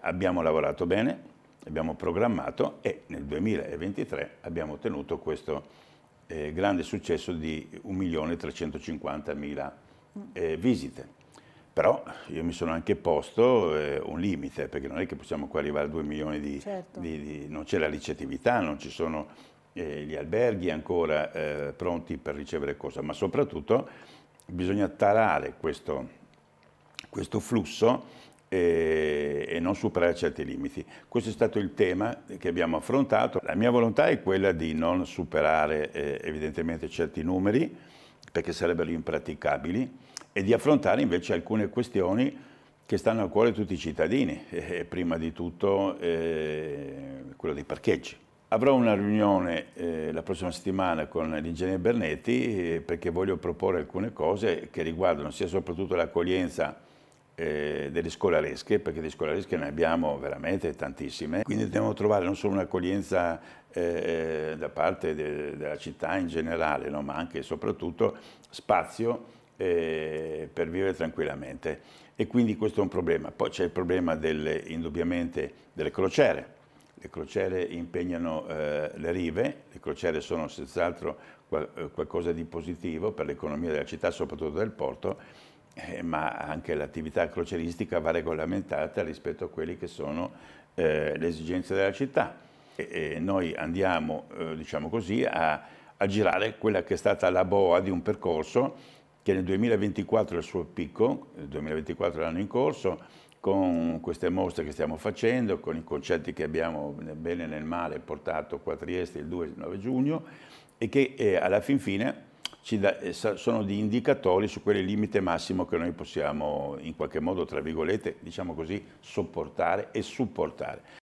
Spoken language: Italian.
Abbiamo lavorato bene, abbiamo programmato e nel 2023 abbiamo ottenuto questo eh, grande successo di 1.350.000 eh, visite. Però io mi sono anche posto eh, un limite, perché non è che possiamo qua arrivare a 2 milioni di... Certo. di, di non c'è la ricettività, non ci sono eh, gli alberghi ancora eh, pronti per ricevere cosa, ma soprattutto bisogna tarare questo, questo flusso e, e non superare certi limiti. Questo è stato il tema che abbiamo affrontato. La mia volontà è quella di non superare eh, evidentemente certi numeri, perché sarebbero impraticabili, e di affrontare invece alcune questioni che stanno a cuore a tutti i cittadini, eh, prima di tutto eh, quello dei parcheggi. Avrò una riunione eh, la prossima settimana con l'ingegnere Bernetti eh, perché voglio proporre alcune cose che riguardano sia soprattutto l'accoglienza eh, delle scolaresche, perché di scolaresche ne abbiamo veramente tantissime, quindi dobbiamo trovare non solo un'accoglienza eh, da parte de della città in generale, no? ma anche e soprattutto spazio eh, per vivere tranquillamente. E quindi questo è un problema. Poi c'è il problema delle, indubbiamente delle crociere. Le crociere impegnano eh, le rive, le crociere sono senz'altro qual eh, qualcosa di positivo per l'economia della città, soprattutto del porto, eh, ma anche l'attività croceristica va regolamentata rispetto a quelle che sono eh, le esigenze della città. E, e noi andiamo, eh, diciamo così, a, a girare quella che è stata la boa di un percorso che nel 2024 è il suo picco, il 2024 è l'anno in corso, con queste mostre che stiamo facendo, con i concetti che abbiamo nel bene e nel male portato qua a Trieste il 2 e il 9 giugno e che eh, alla fin fine da, eh, sono di indicatori su quel limite massimo che noi possiamo in qualche modo, tra virgolette, diciamo così, sopportare e supportare.